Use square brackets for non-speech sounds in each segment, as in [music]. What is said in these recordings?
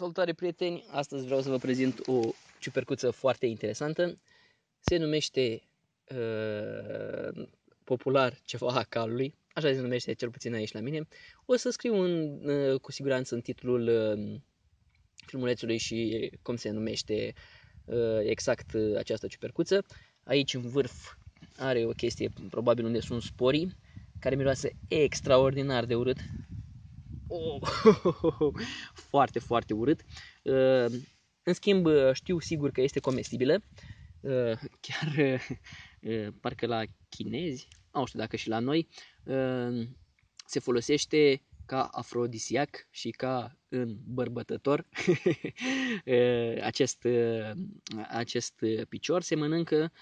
Salutare prieteni, astăzi vreau să vă prezint o ciupercuță foarte interesantă. Se numește uh, popular ceva a calului, așa se numește cel puțin aici la mine. O să scriu în, uh, cu siguranță în titlul uh, filmulețului și cum se numește uh, exact uh, această ciupercuță. Aici în vârf are o chestie, probabil unde sunt sporii, care miroase extraordinar de urât, oh, [laughs] foarte, foarte urât. Uh, în schimb, uh, știu sigur că este comestibilă. Uh, chiar parcă la chinezi, nu știu dacă și la noi, se folosește ca afrodisiac și ca în bărbătător [laughs] acest, acest picior se mănâncă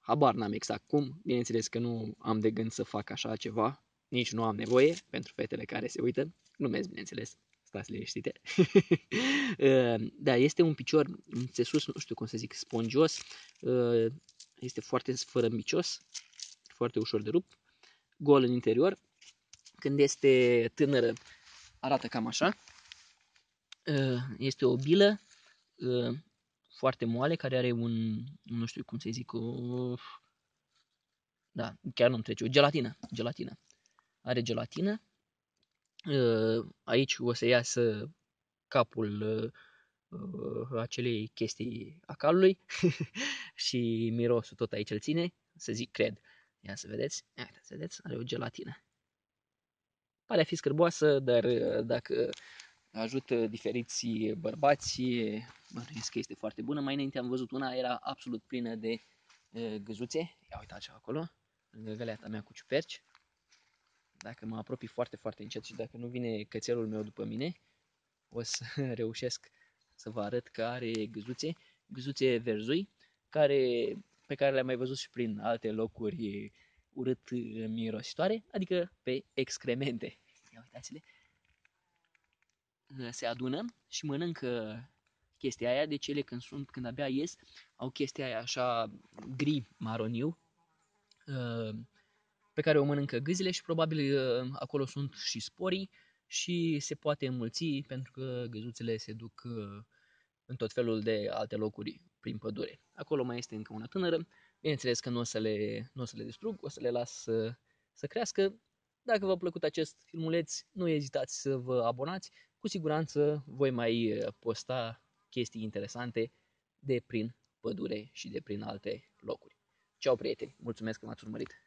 habar n-am exact cum, bineînțeles că nu am de gând să fac așa ceva, nici nu am nevoie pentru fetele care se uită, Glumesc, bineînțeles, stați liniștite. [laughs] Ehm, da, este un picior țesus, nu știu cum să zic, spongios, ehm, este foarte sfărămicios, foarte ușor de rupt, gol în interior. Când este tânără, arată cam așa. Ehm, este o bilă foarte moale, care are un, nu știu cum să zic, o... Da, chiar nu-mi trece, o gelatină, gelatină. Are gelatină, Ă, aici o să iasă capul ă, acelei chestii a calului [laughs] și mirosul tot aici îl ține, să zic cred. Ia să vedeți, ia să vedeți, are o gelatină. Pare a fi scârboasă, dar ă, dacă ajută diferiți bărbați, bănuiesc că este foarte bună. Mai înainte am văzut una, era absolut plină de găzuțe. Ia uitați acolo, lângă găleata mea cu ciuperci dacă mă apropii foarte, foarte încet și dacă nu vine cățelul meu după mine, o să [laughs] reușesc să vă arăt că are gâzuțe, gâzuțe verzui, care, pe care le-am mai văzut și prin alte locuri urât mirositoare, adică pe excremente. Ia uitați-le! Se adună și mănâncă chestia aia, deci ele când sunt, când abia ies, au chestia aia așa gri, maroniu, ă, pe care o mănâncă gâzile și probabil uh, acolo sunt și sporii și se poate înmulți pentru că găzuțele se duc uh, în tot felul de alte locuri prin pădure. Acolo mai este încă una tânără, bineînțeles că nu o să le, nu o să le distrug, o să le las să, uh, să crească. Dacă v-a plăcut acest filmuleț, nu ezitați să vă abonați, cu siguranță voi mai posta chestii interesante de prin pădure și de prin alte locuri. Ceau prieteni, mulțumesc că m-ați urmărit!